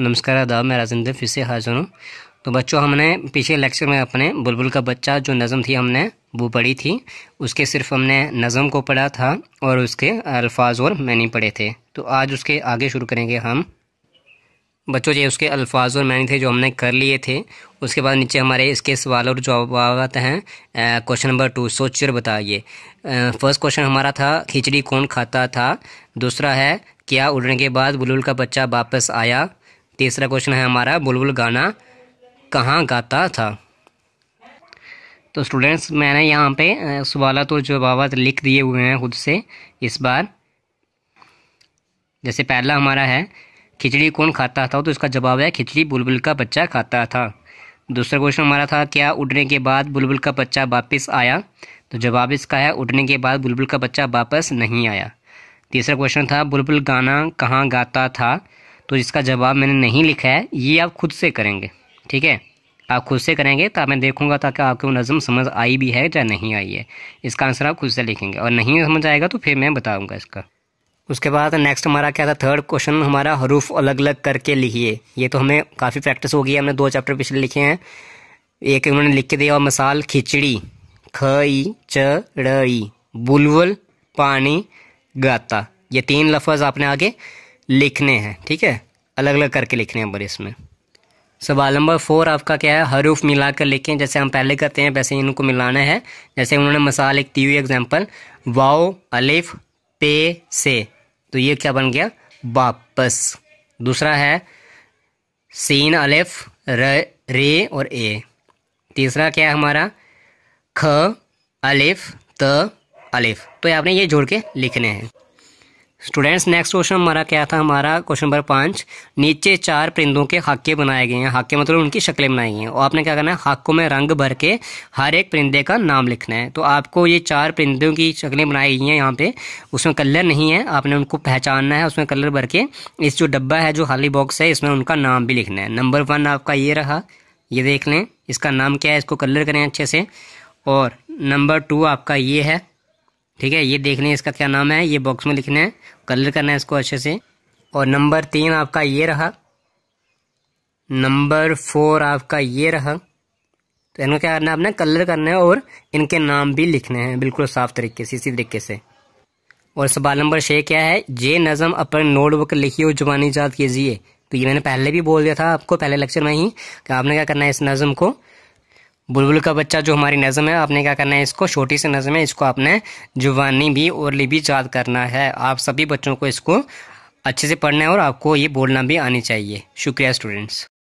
नमस्कार आदाब मैं राजेंद्र फिर से हाजिर हूँ तो बच्चों हमने पिछले लेक्चर में अपने बुलबुल का बच्चा जो नज़म थी हमने वो पढ़ी थी उसके सिर्फ हमने नज़म को पढ़ा था और उसके अल्फाज और मैनी पढ़े थे तो आज उसके आगे शुरू करेंगे हम बच्चों जो उसके अल्फाज और मैनी थे जो हमने कर लिए थे उसके बाद नीचे हमारे इसके सवाल और जवाब हैं क्वेश्चन नंबर टू सोचकर बताइए फर्स्ट क्वेश्चन हमारा था खिचड़ी कौन खाता था दूसरा है क्या उड़ने के बाद बुलबुल का बच्चा वापस आया तीसरा क्वेश्चन है हमारा बुलबुल गाना कहाँ गाता था तो स्टूडेंट्स मैंने यहाँ पे सवाल और जवाब लिख दिए हुए हैं खुद से इस बार जैसे पहला हमारा है खिचड़ी कौन खाता था तो इसका जवाब है खिचड़ी बुलबुल का बच्चा खाता था दूसरा क्वेश्चन हमारा था क्या उड़ने के बाद बुलबुल का बच्चा वापस आया तो जवाब इसका है उड़ने के बाद बुलबुल का बच्चा वापस नहीं आया तीसरा क्वेश्चन था बुलबुल गाना कहाँ गाता था तो इसका जवाब मैंने नहीं लिखा है ये आप खुद से करेंगे ठीक है आप खुद से करेंगे तो मैं देखूंगा ताकि आपको नज़म समझ आई भी है या नहीं आई है इसका आंसर आप खुद से लिखेंगे और नहीं समझ आएगा तो फिर मैं बताऊँगा इसका उसके बाद नेक्स्ट हमारा क्या था थर्ड क्वेश्चन हमारा हरूफ अलग अलग करके लिखिए ये तो हमें काफ़ी प्रैक्टिस हो गई है हमने दो चैप्टर पिछले लिखे हैं एक उन्होंने लिख के दिया और मसाल खिचड़ी खई चढ़ई बुलबुल पानी गाता ये तीन लफज आपने आगे लिखने हैं ठीक है अलग अलग करके लिखने हैं बड़े इसमें सवाल नंबर फोर आपका क्या है हरूफ मिला कर लिखें जैसे हम पहले करते हैं वैसे इनको मिलाना है जैसे उन्होंने मसाल एक ती हुई एग्जाम्पल वाओ अलिफ पे से तो ये क्या बन गया वापस दूसरा है सीन अलिफ रे और ए तीसरा क्या है हमारा ख अलिफ त अलिफ तो आपने ये जोड़ के लिखने हैं स्टूडेंट्स नेक्स्ट क्वेश्चन हमारा क्या था हमारा क्वेश्चन नंबर पाँच नीचे चार परिंदों के हाके बनाए गए हैं हाके मतलब उनकी शक्लें बनाई गई हैं और आपने क्या करना है हाकों में रंग भर के हर एक परिंदे का नाम लिखना है तो आपको ये चार परिंदों की शक्लें बनाई गई हैं यहाँ पे उसमें कलर नहीं है आपने उनको पहचानना है उसमें कलर भर के इस जो डब्बा है जो खाली बॉक्स है इसमें उनका नाम भी लिखना है नंबर वन आपका ये रहा ये देख लें इसका नाम क्या है इसको कलर करें अच्छे से और नंबर टू आपका ये है ठीक है ये देखने इसका क्या नाम है ये बॉक्स में लिखना है कलर करना है इसको अच्छे से और नंबर तीन आपका ये रहा नंबर फोर आपका ये रहा तो इनको क्या करना है आपने कलर करना है और इनके नाम भी लिखने हैं बिल्कुल साफ तरीके से इसी तरीके से और सवाल नंबर छः क्या है जे नज़म अपन नोटबुक लिखी और जुबानी जात कीजिए तो ये मैंने पहले भी बोल दिया था आपको पहले लेक्चर में ही कि आपने क्या करना है इस नज़म को बुलबुल का बच्चा जो हमारी नज़म है आपने क्या करना है इसको छोटी सी नज़म है इसको आपने जुबानी भी और भी याद करना है आप सभी बच्चों को इसको अच्छे से पढ़ना है और आपको ये बोलना भी आनी चाहिए शुक्रिया स्टूडेंट्स